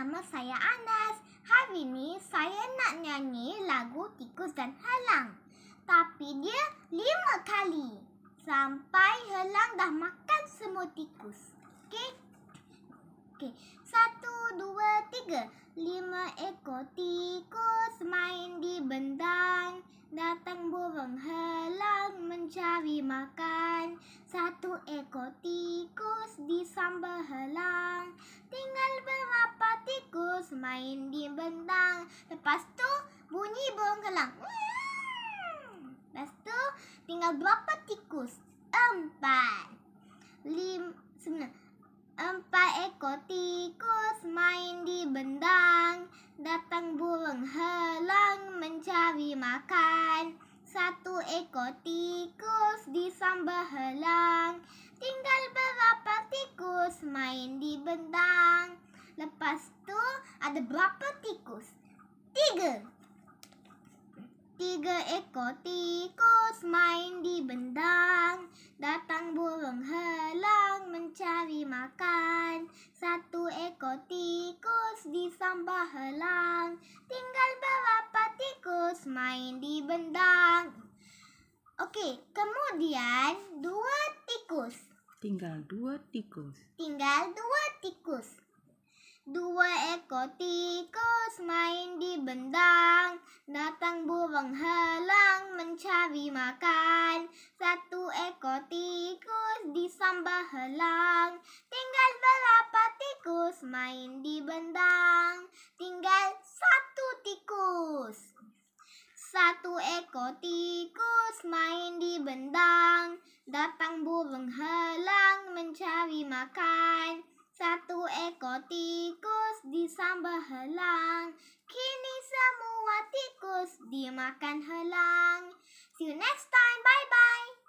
nama saya Anas. Hari ini saya nak nyanyi lagu Tikus dan Helang. Tapi dia lima kali. Sampai Helang dah makan semua tikus. Okey? Okey. Satu, dua, tiga. Lima ekor tikus main di bendang. Datang burung Helang mencari makan. Satu ekor tikus di sambal Helang main di bentang. Lepas tu bunyi burung kelang. Lepas tu tinggal berapa tikus? Empat. Lim, sembilan. Empat ekor tikus main di bendang. Datang burung helang mencari makan. Satu ekor tikus disambar helang. Tinggal berapa tikus main di bendang. Lepas tu ada berapa tikus? Tiga. Tiga ekor tikus main di bendang. Datang burung helang mencari makan. Satu ekor tikus di sambah helang. Tinggal berapa tikus main di bendang? Okey, kemudian dua tikus. Tinggal dua tikus. Tinggal dua tikus. Dua ekor tikus main di bendang. Datang burung helang mencari makan. Satu ekor tikus di disambar helang. Tinggal berapa tikus main di bendang? Tinggal satu tikus. Satu ekor tikus main di bendang. Datang burung helang mencari makan. Eko tikus di sambal helang. Kini semua tikus dimakan helang. See you next time. Bye-bye.